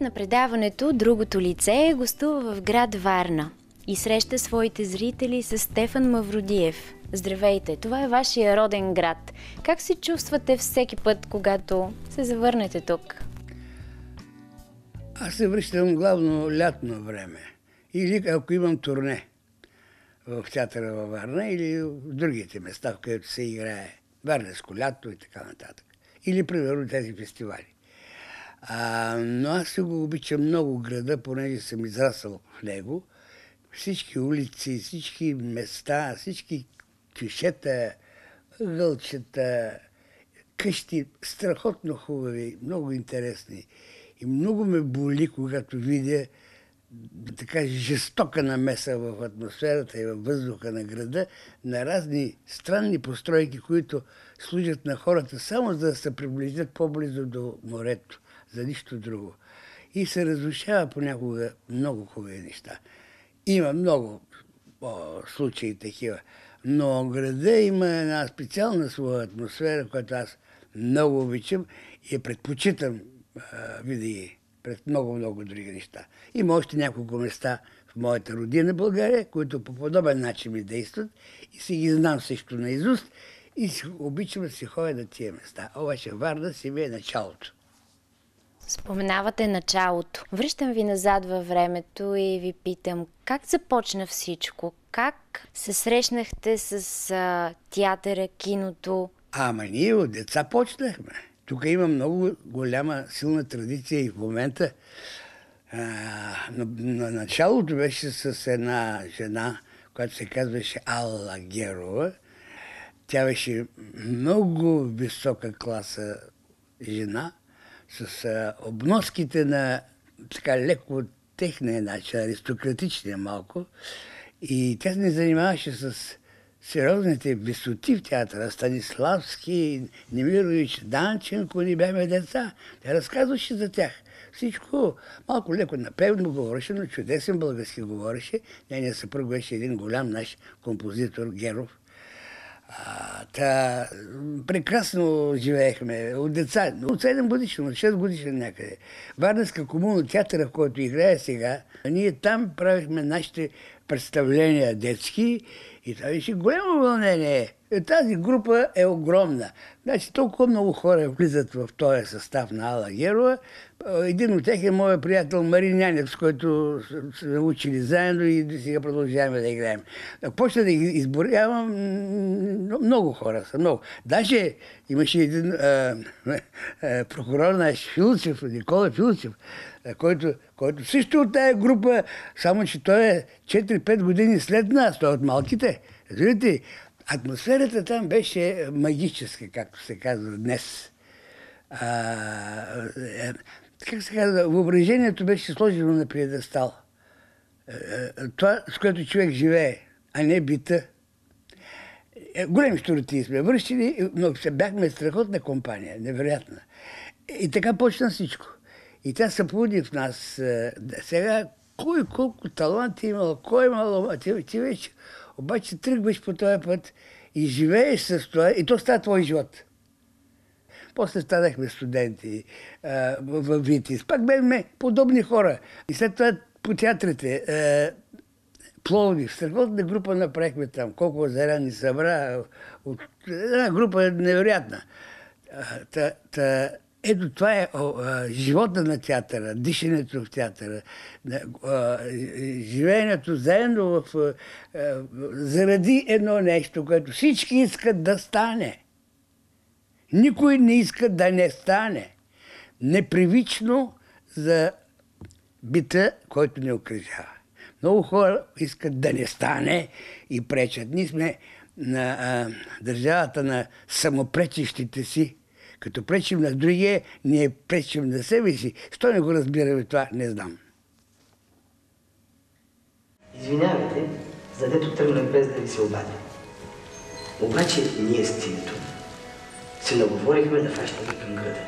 на предаването Другото лице гостува в град Варна и среща своите зрители с Стефан Мавродиев. Здравейте, това е вашия роден град. Как се чувствате всеки път, когато се завърнете тук? Аз се връщам главно лятно време. Или ако имам турне в театъра във Варна или в другите места, в където се играе. Варнеско лято и така нататък. Или, примерно, тези фестивали. А, но аз си го обичам много града, понеже съм израсъл в него. Всички улици, всички места, всички кюшета, гълчета, къщи, страхотно хубави, много интересни. И много ме боли, когато видя така жестока намеса в атмосферата и във въздуха на града, на разни странни постройки, които служат на хората само за да се приближат по-близо до морето за нищо друго. И се разрушава понякога много хубави неща. Има много о, случаи такива. Но града има една специална своя атмосфера, която аз много обичам и предпочитам а, пред много-много други неща. Има още няколко места в моята родина България, които по подобен начин ми действат и си ги знам също наизуст и обичам да си ходя на тия места. Обаче Варна си ми е началото. Споменавате началото. Връщам ви назад във времето и ви питам как започна всичко? Как се срещнахте с а, театъра, киното? Ама ние от деца почнахме. Тук има много голяма силна традиция и в момента. А, на, на началото беше с една жена, която се казваше Алла Герова. Тя беше много висока класа жена – с а, обноските на така леко техния начин, аристократичния малко. И тя не занимаваше с сериозните висоти в театъра. Станиславски, Немирович, Данчен, ако ни бяхме деца. Тя разказваше за тях. Всичко малко леко напевно говореше, но чудесен български говореше. Нейният съпруг беше един голям наш композитор Геров а, та, прекрасно живеехме от деца, от 7 годишно, от 6 годишно някъде. Варнаска комуна, театъра, в който играе сега, ние там правихме нашите представления детски и това беше голямо вълнение. Е, тази група е огромна. Значи толкова много хора влизат в този състав на Ала Герова. Един от тях е моят приятел Марин Нянев, с който сме учили заедно и до сега продължаваме да играем. Ако почна да ги изборявам, много хора са, много. Даже имаше един а, а, прокурор наш Филчев, Никола Филчев, който, който също от тая група, само че той е 4-5 години след нас, той е от малките. Разбирате, Атмосферата там беше е, магическа, както се казва днес. А, е, е, как се казва, въображението беше сложено на предъстал. Това, с което човек живее, а не бита. Големи штороти сме вършили, но бяхме страхотна компания, невероятна. И така почна всичко. И тя се поуди в нас. Сега кой колко таланти имала, кой имал, ти, ти вече обаче тръгваш по този път и живееш с това, и то става твой живот. После станахме студенти в Витис. Пак бяхме подобни хора. И след това по театрите. Пловни, в Страхотна група направихме там. Колко зарани събра. От... Една група невероятна. Та, та, ето това е о, живота на театъра, дишането в театъра, о, живеенето заедно в, о, заради едно нещо, което всички искат да стане. Никой не иска да не стане. Непривично за бита, който не окръжава. Много хора искат да не стане и пречат. Ние сме на а, държавата на самопречещите си като пречим на другия, ние пречим на себе си. Що не го разбираме това, не знам. Извинявайте, задето тръгнах без да ви се обадя. Обаче ние с Тинто се наговорихме да фащаме към града.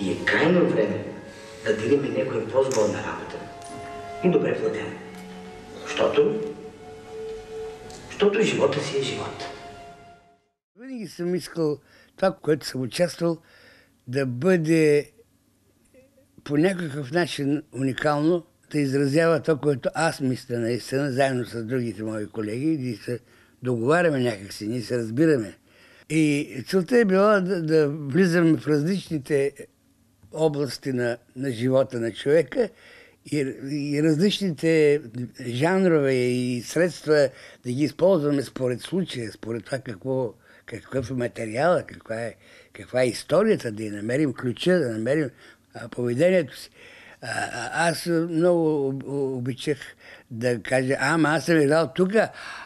И е крайно време да делиме някоя по-сборна работа и добре платена. Защото... Защото живота си е живот. Винаги съм искал това, което съм участвал, да бъде по някакъв начин уникално, да изразява това, което аз мисля наистина, заедно с другите мои колеги, да се договаряме някакси, ние се разбираме. И целта е била да, да влизаме в различните области на, на живота на човека и, и различните жанрове и средства да ги използваме според случая, според това какво какъв е материала, каква е, каква е историята, да намерим ключа, да намерим а, поведението си. А, а, аз много обичах да кажа, ама аз съм играл тук,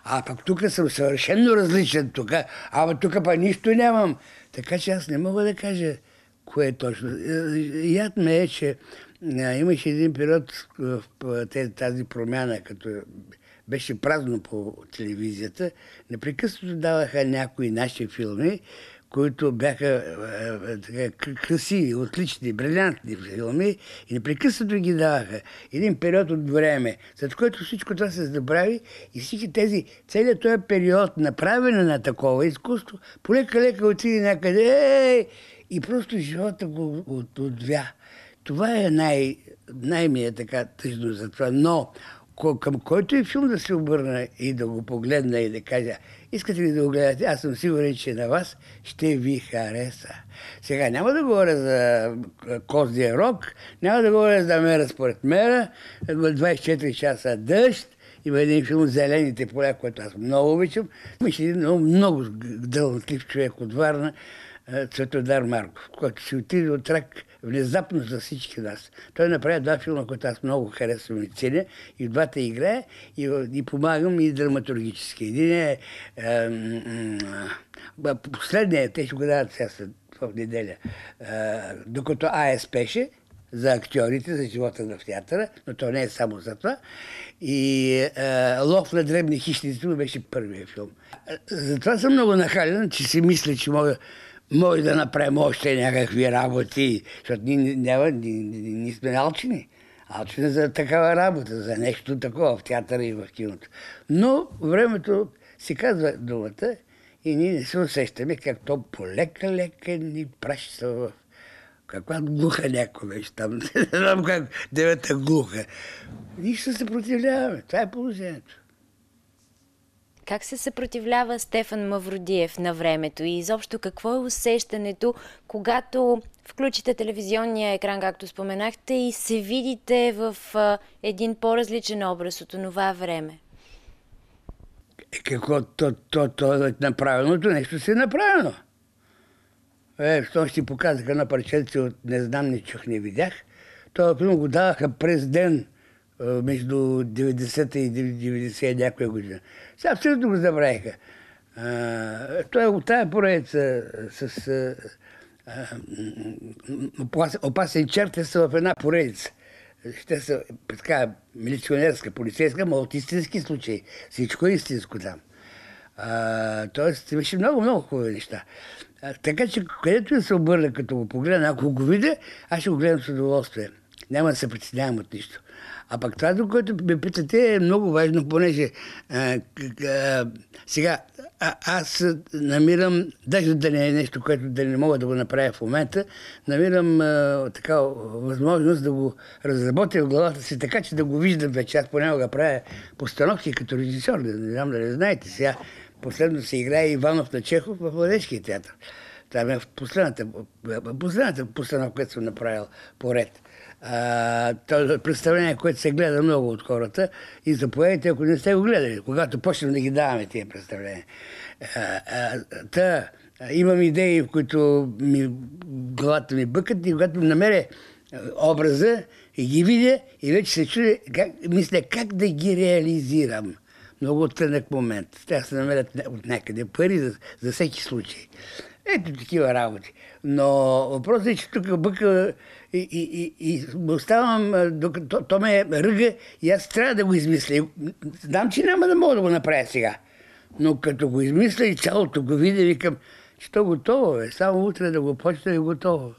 а пък тук съм съвършенно различен тук, ама тук па нищо нямам. Така че аз не мога да кажа кое е точно. Е, яд ме е, че имаше един период в тази промяна, като беше празно по телевизията, непрекъснато даваха някои наши филми, които бяха е, е, така, красиви, отлични, брилянтни филми и непрекъснато ги даваха. Един период от време, след което всичко това се забрави и всички тези, целият този период на правене на такова изкуство, полека-лека отиде някъде ей, и просто живота го отвя. Това е най, най е така тъжно за това. Но към който и филм да се обърна и да го погледна и да кажа, искате ли да го гледате, аз съм сигурен, че на вас ще ви хареса. Сега няма да говоря за Козия Рок, няма да говоря за Мера според Мера, 24 часа дъжд, има един филм Зелените поля, който аз много обичам. мисля, един много, много дълнотлив човек от Варна, Цветодар Марков, който си отиде от рак внезапно за всички нас. Той направи два филма, които аз много харесвам и ценя. И двата играе и, и помагам и драматургически. Един е... е, е, последният, те ще го дадат сега в неделя. Е, докато Ая спеше за актьорите, за живота на театъра, но то не е само за това. И е, Лов на дребни хищници беше първият филм. Затова съм много нахален, че си мисля, че мога може да направим още някакви работи, защото ние, не, не, не сме алчени. Алчени за такава работа, за нещо такова в театъра и в киното. Но времето си казва думата и ние не се усещаме как то полека-лека ни праща в каква глуха някой беше там. Не знам как, девета глуха. Нищо се противляваме. Това е положението. Как се съпротивлява Стефан Мавродиев на времето и изобщо какво е усещането, когато включите телевизионния екран, както споменахте, и се видите в един по-различен образ от това време? Е, какво то, то, то, е направеното нещо си е направено. Е, що си показаха на парченце от не знам, не чух, не видях. Това го даваха през ден – е, между 90-та и 90 някоя година. Сега абсолютно го забравиха. Е, той от тая поредица е, с опасен черт са в една поредица. Ще са така милиционерска, полицейска, но от истински случаи. Всичко е истинско там. А, тоест, имаше много, много хубави неща. А, така че, където се обърна, като го погледна, ако го видя, аз ще го гледам с удоволствие няма да се притеснявам от нищо. А пък това, до което ме питате, е много важно, понеже а, а, сега а, аз намирам, даже да не е нещо, което да не мога да го направя в момента, намирам а, така възможност да го разработя в главата си, така че да го виждам вече. Аз понякога правя постановки като режисьор, не знам дали знаете. Сега последно се играе Иванов на Чехов в Младежкия театър. Това е последната, последната постановка, която съм направил поред а, това е представление, което се гледа много от хората и заповедите, ако не сте го гледали, когато почнем да ги даваме тия представления. та, имам идеи, в които ми, главата ми бъкат и когато намеря образа и ги видя и вече се чуде, как, мисля как да ги реализирам. Много тънък момент. Трябва да се намерят от някъде пари за, за всеки случай. Ето такива работи. Но въпросът е, че тук бъка и, и, и, и оставам, докато то, то ме ръга и аз трябва да го измисля. Знам, че няма да мога да го направя сега. Но като го измисля и цялото го видя, викам, че то готово е. Само утре да го почне и готово.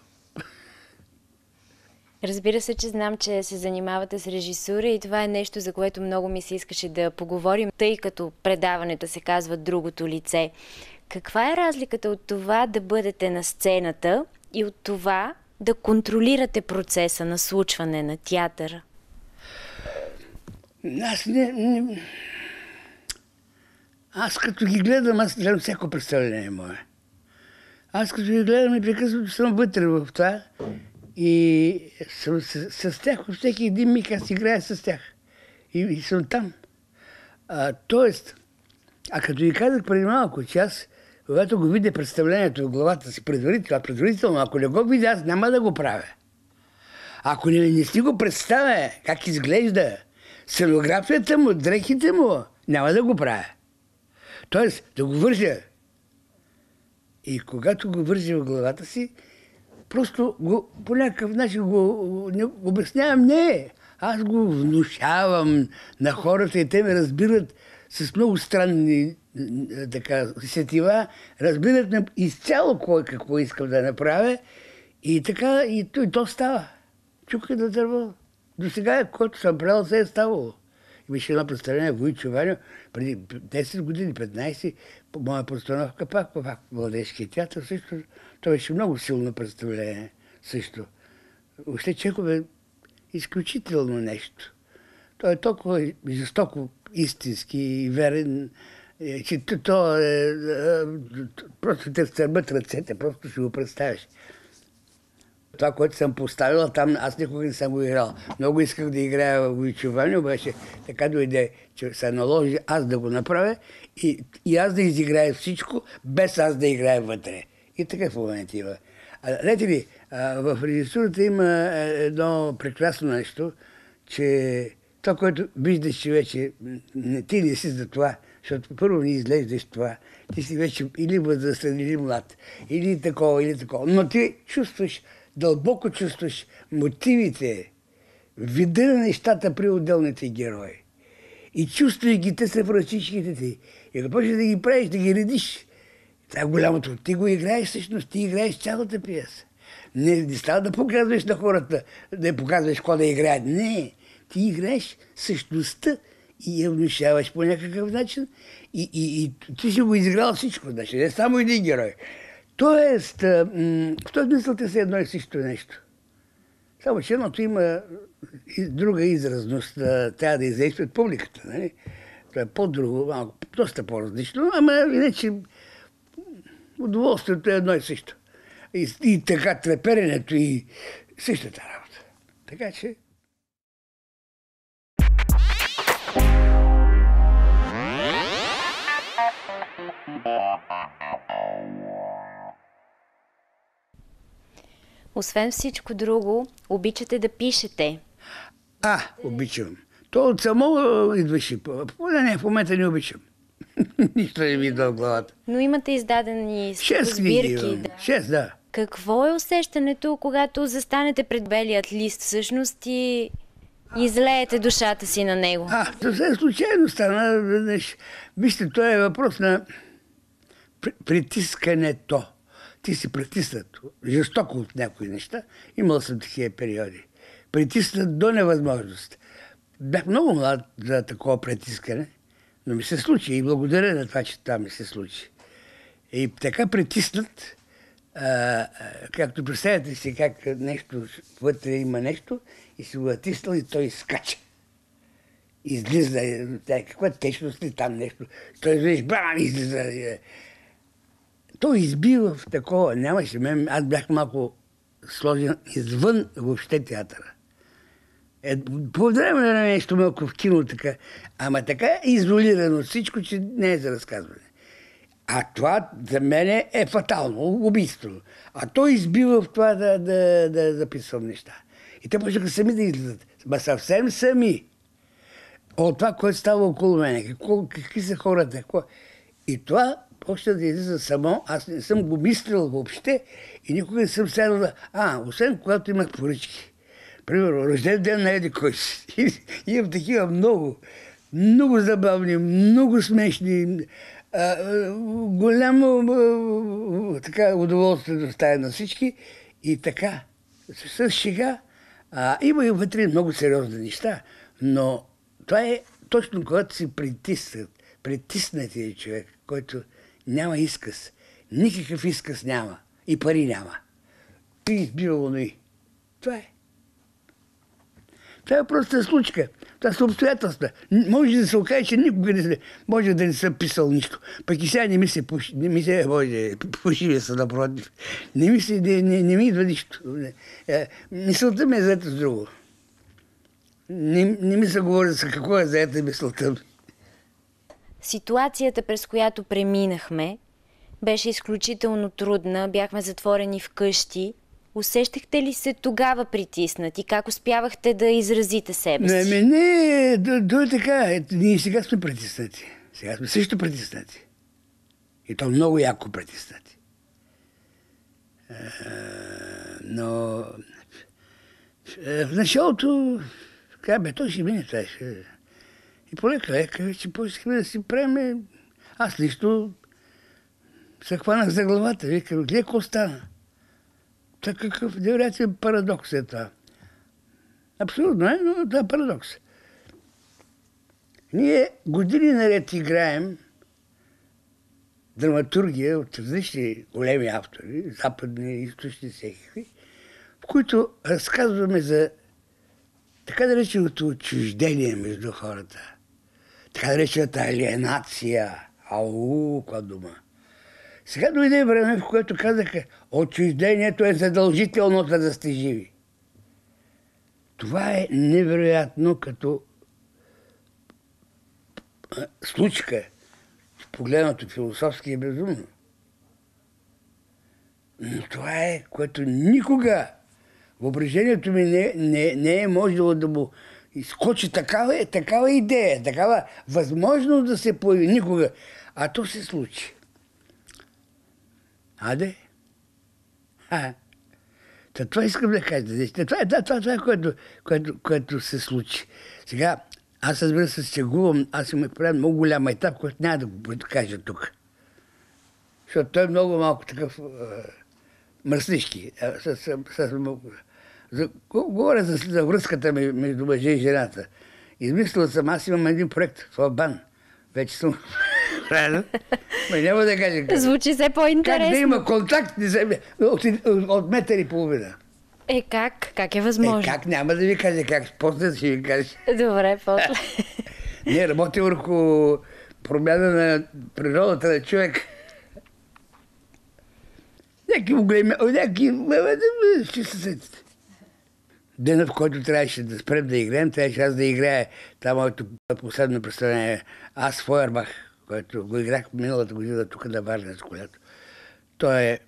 Разбира се, че знам, че се занимавате с режисура и това е нещо, за което много ми се искаше да поговорим, тъй като предаването се казва Другото лице. Каква е разликата от това да бъдете на сцената и от това да контролирате процеса на случване на театъра? Аз не, не... Аз като ги гледам, аз гледам всяко представление мое. Аз като ги гледам и че съм вътре в това и съм с, с, с тях, всеки един миг аз играя с тях. И, и съм там. А, тоест, а като ви казах преди малко, че аз когато го видя представлението в главата си предварително, предварително, ако не го видя, аз няма да го правя. Ако не, не си го представя как изглежда, сценографията му, дрехите му, няма да го правя. Тоест, да го вържа. И когато го вържа в главата си, просто го, по някакъв начин го не, обяснявам, не, аз го внушавам на хората и те ме разбират с много странни така, сетива, разбират на изцяло кой какво искам да направя и така, и то, и то става. Чукай да дърво. До сега, който съм правил, се е ставало. Имаше едно представление, Войчо Ваню, преди 10 години, 15, по моя постановка, пак, в Младежкия театър, също. То беше много силно представление, също. Още чекове е изключително нещо. Той е толкова жестоко истински и верен, е, че то е, е, просто те стърбат ръцете, просто си го представяш. Това, което съм поставила там, аз никога не съм го играл. Много исках да играя в Войчовани, обаче така дойде, че се наложи аз да го направя и, и аз да изиграя всичко, без аз да играя вътре. И така в момента има. Знаете ли, в режисурата има е, едно прекрасно нещо, че това, което виждаш, че вече не, ти не си за това, защото първо не изглеждаш това. Ти си вече или възрастен, или млад, или такова, или такова. Но ти чувстваш, дълбоко чувстваш мотивите, вида на нещата при отделните герои. И чувстваш ги, те са в ръчичките ти. И започваш да ги правиш, да ги редиш. Това е голямото. Ти го играеш всъщност, ти играеш цялата пиеса. Не, не става да показваш на хората, да показваш какво да играят. Не, ти играеш същността и я внушаваш по някакъв начин и, и, и ти си го изиграл всичко, значи не само един герой. Тоест, в този мисъл те са едно и също нещо. Само, че едното има друга изразност, трябва да от публиката. Нали? Това е по-друго, малко, доста по-различно, ама иначе удоволствието е едно и също. И, и така треперенето и същата работа. Така че Освен всичко друго, обичате да пишете. А, обичам. То от само идваше. Не, не, в момента не обичам. Нищо не ми в е главата. Но имате издадени Шест сбирки. Да. Шест, да. Какво е усещането, когато застанете пред белият лист всъщност и излеете душата си на него? А, съвсем случайно стана. Веднъж. Мисля, то е въпрос на притискането. Ти си притиснат жестоко от някои неща. Имал съм такива периоди. Притиснат до невъзможност. Бях много млад за такова притискане, но ми се случи и благодаря на това, че това ми се случи. И така притиснат, както представяте си как нещо, вътре има нещо и си го натиснал и той скача. Излиза, е, е, каква течност ли там нещо. Той излиза, бам, излиза. Е. Той избива в такова, нямаше мен, аз бях малко сложен извън въобще театъра. Е, по време на нещо малко в кино така, ама така изолирано всичко, че не е за разказване. А това за мен е фатално убийство. А той избива в това да, да, да записвам неща. И те почнаха сами да излизат. Ма съвсем сами. От това, което става около мен. Какво, какви са хората. Какво... И това почна да излиза само. Аз не съм го мислил въобще и никога не съм сядал да... А, освен когато имах поръчки. Примерно, рожден ден на еди кой си. Имам такива много, много забавни, много смешни а, голямо а, така, удоволствие доставя на всички. И така, с шега. А, има и вътре много сериозни неща, но това е точно когато си притиснат, е човек, който няма изказ. Никакъв изказ няма. И пари няма. Ти избивало и. Нали? Това е. Това е просто случка. Това са обстоятелства. Може да се окаже, че никога не може да не съм писал нищо. Пък и сега не ми се пуши, не ми се може, пуши се напротив. Не ми, се, не, не, не ми идва нищо. Е, мисълта ми е заета с друго. Не, не ми се говори за какво е заета мисълта ми. Ситуацията, през която преминахме, беше изключително трудна. Бяхме затворени в къщи – Усещахте ли се тогава притиснат и как успявахте да изразите себе си? Ами, не, ми, не, до, до така. така. Ние сега сме притиснати. Сега сме също притиснати. И то много яко притиснати. А, е, но е, в началото така бе, той ще мине това. И полека лека, че поискаме да си преме. Аз лично се хванах за главата. Викам, гледай какво стана такъв невероятен парадокс е това. Абсолютно е, но това е парадокс. Ние години наред играем драматургия от различни големи автори, западни, източни, всеки, в които разказваме за така нареченото да отчуждение между хората, така наречената да алиенация, ау, каква дума – сега дойде време, в което казаха, отчуждението е задължително, за да сте живи. Това е невероятно като случка, погледнато философски е безумно. Но това е, което никога въображението ми не, не, не е можело да му изкочи такава, е, такава е идея, такава възможност да се появи никога. А то се случи. Аде? Та това искам да кажа. Да, значи, това е, да, това, това е, което, което, което се случи. Сега, аз разбира се, сегувам, аз съм правил много голям етап, който няма да го кажа тук. Защото той е много малко такъв е, мръснишки. за, говоря за, за връзката между мъжа и жената. Измислил съм, аз имам един проект в Албан. Вече съм правилно? Ме няма да кажа как. Звучи все по-интересно. Как да има контакт от, от метър и половина? Е, как? Как е възможно? Е, как? Няма да ви кажа как. После ще ви кажа. Добре, после. Ние работим върху промяна на природата на човек. Някакви големи... Някакви... Ще се сетите. Дена, в който трябваше да спрем да играем, трябваше аз да играя това моето последно представление. Аз Фойербах което го играх миналата година тук на Варна, с която. Той е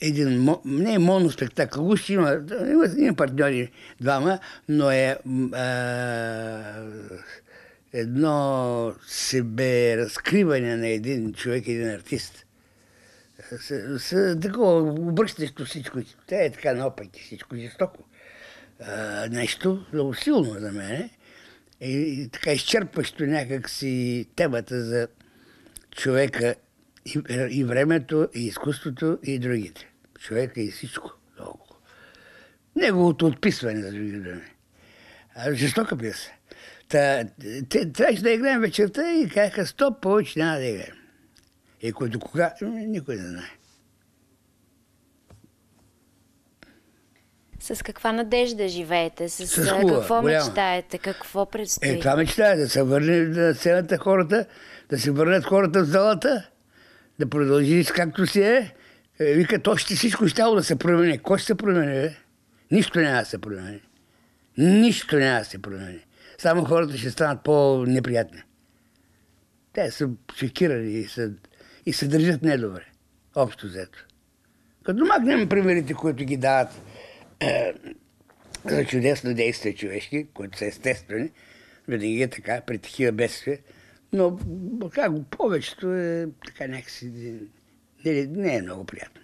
един, не е моноспектакъл, уж има, има, има партньори двама, но е а, едно себе разкриване на един човек, един артист. С, с такова обръщащо всичко. Те е така наопаки, всичко жестоко. А, нещо много силно за мен. И, и така изчерпващо някакси темата за човека и, и времето, и изкуството, и другите. Човека и всичко около. Неговото отписване, за други думи. А, жестока пиеса. Та, те, трябваше да играем вечерта и казаха, стоп, повече няма да играем. И до кога, ами, никой не знае. С каква надежда живеете? С, с хубава, какво голяма. мечтаете? Какво предстои? Е, това мечтая да се върне на сцената хората, да се върнат хората в залата, да продължи както си е. е вика, то ще всичко ще да се промени. Кой ще се промени? Бе? Нищо няма да се промени. Нищо няма да се промени. Само хората ще станат по-неприятни. Те са шокирани и се, и се държат недобре. Общо взето. Като махнем примерите, които ги дават е, за чудесно действие човешки, които са естествени, винаги е така, при такива бедствия. Но, как повечето е така някакси, не, не е много приятно.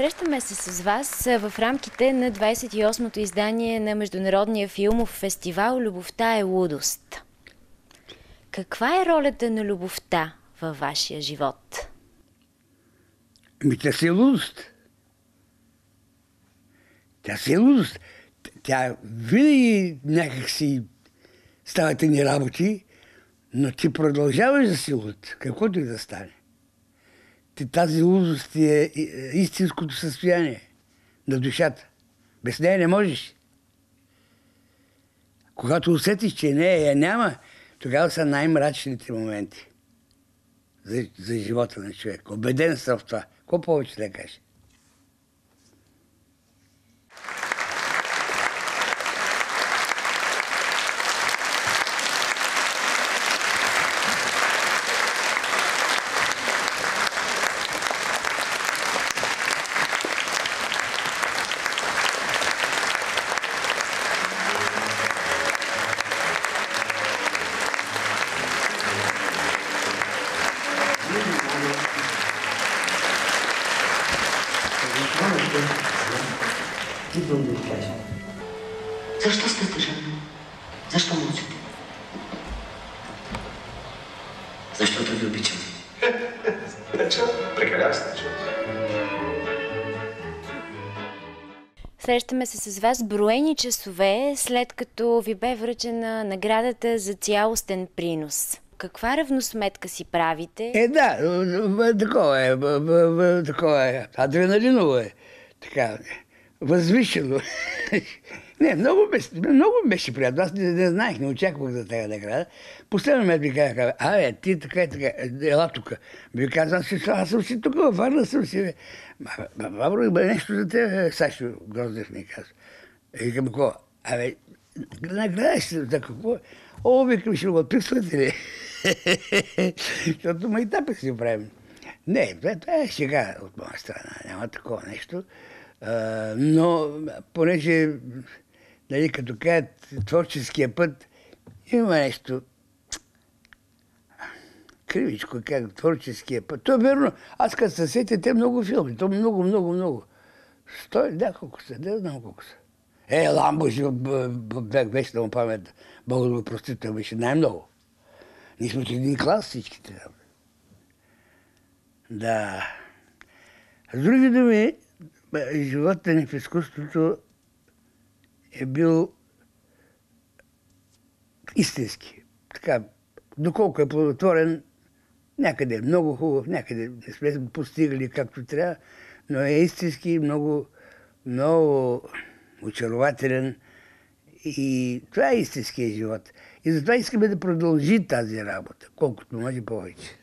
Срещаме се с вас в рамките на 28-то издание на Международния филмов фестивал «Любовта е лудост». Каква е ролята на любовта във вашия живот? Ми тя си е лудост. Тя си е лудост. Тя винаги някакси ставате ни работи, но ти продължаваш да си луд, каквото и да стане тази лудост е, е истинското състояние на душата. Без нея не можеш. Когато усетиш, че нея я няма, тогава са най-мрачните моменти за, за живота на човек. Обеден съм в това. Какво повече да кажеш? Идвам да ви кажа. Защо сте тъжен? Защо мълчите? Защото ви обичам. Вече, прекалява се, Срещаме се с вас броени часове, след като ви бе връчена наградата за цялостен принос. Каква равносметка си правите? Е, да, такова е, такова е. Адреналиново е. Така, възвишено. не, много, беше, много беше приятно. Аз не, не знаех, не очаквах за тази награда. Последно ме ми казаха, а, е, ти така и така, ела тук. Би каза, аз, аз съм си тук, във Варна съм си. Вавро, има нещо за теб, е, Сашо Гроздев ми каза. И викам, какво? Абе, награда си за какво? О, викам, ще го отписвате ли? Защото ма и майтапи си правим. Не, това е сега от моя страна. Няма такова нещо но понеже, нали, като кажат творческия път, има нещо кривичко, как творческия път. То е верно. Аз като се сетя, те много филми. То много, много, много. Стой, да, колко са, да знам колко са. Е, Ламбо, бях вече на памет. Бог да го прости, той беше най-много. Ние сме от един клас всичките. Да. С други думи, живота ни в изкуството е бил истински. Така, доколко е плодотворен, някъде е много хубав, някъде не сме го постигали както трябва, но е истински много, много очарователен и това е истинския живот. И затова искаме да продължи тази работа, колкото може повече.